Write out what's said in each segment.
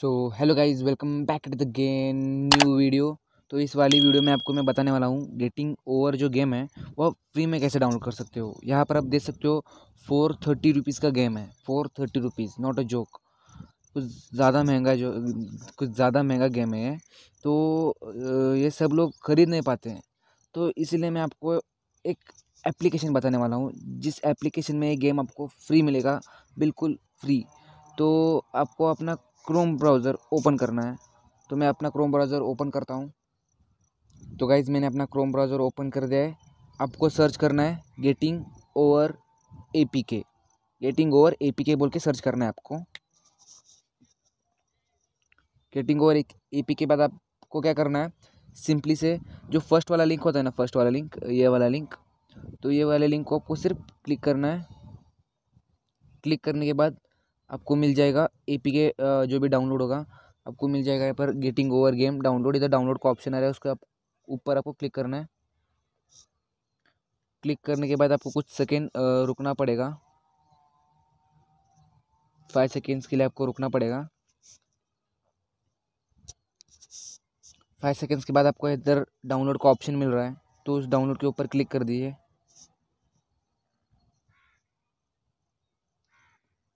so hello guys welcome back to the game new video तो इस वाली video में आपको मैं बताने वाला हूँ गेटिंग ओवर जो गेम है वो फ्री में कैसे डाउनलोड कर सकते हो यहाँ पर आप देख सकते हो फोर थर्टी रुपीज़ का गेम है four thirty rupees not a joke कुछ ज़्यादा महंगा जो कुछ ज़्यादा महंगा गेम है तो ये सब लोग खरीद नहीं पाते हैं तो इसीलिए मैं आपको एक एप्लीकेशन बताने वाला हूँ जिस एप्लीकेशन में ये गेम आपको फ्री मिलेगा बिल्कुल फ्री तो आपको अपना क्रोम ब्राउज़र ओपन करना है तो मैं अपना क्रोम ब्राउज़र ओपन करता हूँ तो गाइज़ मैंने अपना क्रोम ब्राउज़र ओपन कर दिया है आपको सर्च करना है getting over A P K getting over A P K बोल के सर्च करना है आपको गेटिंग ओवर ए पी के बाद आपको क्या करना है सिंपली से जो फर्स्ट वाला लिंक होता है ना फर्स्ट वाला लिंक ये वाला लिंक तो ये वाले लिंक को आपको सिर्फ क्लिक करना है क्लिक करने के बाद आपको मिल जाएगा ए पी के जो भी डाउनलोड होगा आपको मिल जाएगा यहाँ पर गेटिंग ओवर गेम डाउनलोड इधर डाउनलोड का ऑप्शन आ रहा है आप ऊपर आपको क्लिक करना है क्लिक करने के बाद आपको कुछ सेकेंड रुकना पड़ेगा फाइव सेकेंड्स के लिए आपको रुकना पड़ेगा फाइव सेकेंड्स के बाद आपको इधर डाउनलोड का ऑप्शन मिल रहा है तो उस डाउनलोड के ऊपर क्लिक कर दीजिए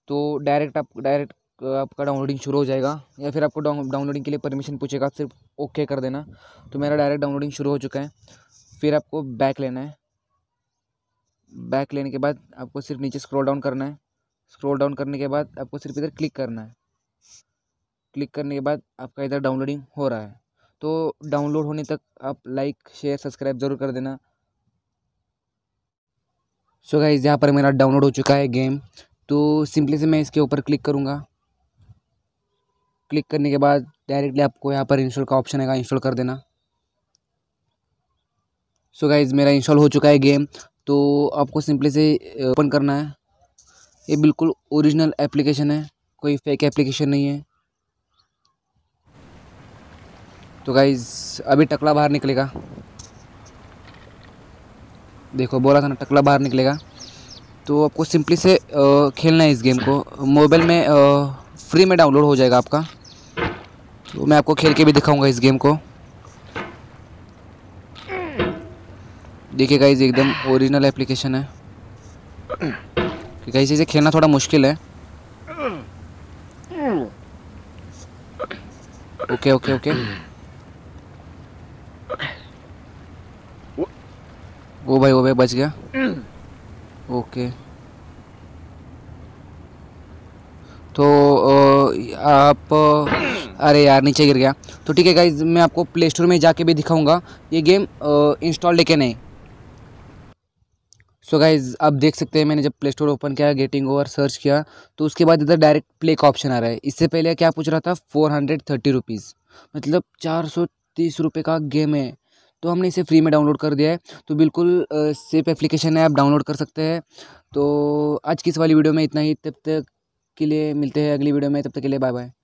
तो डायरेक्ट आप डायरेक्ट आपका डाउनलोडिंग शुरू हो जाएगा या फिर आपको डाउनलोडिंग के लिए परमिशन पूछेगा सिर्फ ओके कर देना तो मेरा डायरेक्ट डाउनलोडिंग शुरू हो चुका है फिर आपको बैक लेना है बैक लेने के बाद आपको सिर्फ नीचे स्क्रॉल डाउन करना है स्क्रॉल डाउन करने के बाद आपको सिर्फ इधर क्लिक करना है क्लिक करने के बाद आपका इधर डाउनलोडिंग हो रहा है तो डाउनलोड होने तक आप लाइक शेयर सब्सक्राइब ज़रूर कर देना सो so गाइज यहाँ पर मेरा डाउनलोड हो चुका है गेम तो सिंपली से मैं इसके ऊपर क्लिक करूँगा क्लिक करने के बाद डायरेक्टली आपको यहाँ पर इंस्टॉल का ऑप्शन आएगा इंस्टॉल कर देना सो so गाइज मेरा इंस्टॉल हो चुका है गेम तो आपको सिंपली से ओपन करना है ये बिल्कुल ओरिजिनल एप्लीकेशन है कोई फेक एप्लीकेशन नहीं है तो गाइज अभी टकला बाहर निकलेगा देखो बोला था ना टकला बाहर निकलेगा तो आपको सिंपली से खेलना है इस गेम को मोबाइल में फ्री में डाउनलोड हो जाएगा आपका तो मैं आपको खेल के भी दिखाऊंगा इस गेम को देखिए गाइज एकदम ओरिजिनल एप्लीकेशन है गाइज इसे खेलना थोड़ा मुश्किल है ओके ओके ओके वो भाई वो भाई बच गया ओके तो आप अरे यार नीचे गिर गया तो ठीक है गाइज मैं आपको प्ले स्टोर में जाके भी दिखाऊंगा ये गेम इंस्टॉल लेके नहीं सो so गाइज आप देख सकते हैं मैंने जब प्ले स्टोर ओपन किया गेटिंग ओवर सर्च किया तो उसके बाद इधर डायरेक्ट प्ले का ऑप्शन आ रहा है इससे पहले क्या पूछ रहा था फोर हंड्रेड थर्टी रुपीज़ मतलब चार सौ तीस रुपये का गेम है तो हमने इसे फ्री में डाउनलोड कर दिया है तो बिल्कुल सेफ एप्लीकेशन है आप डाउनलोड कर सकते हैं तो आज की इस वाली वीडियो में इतना ही तब तक के लिए मिलते हैं अगली वीडियो में तब तक के लिए बाय बाय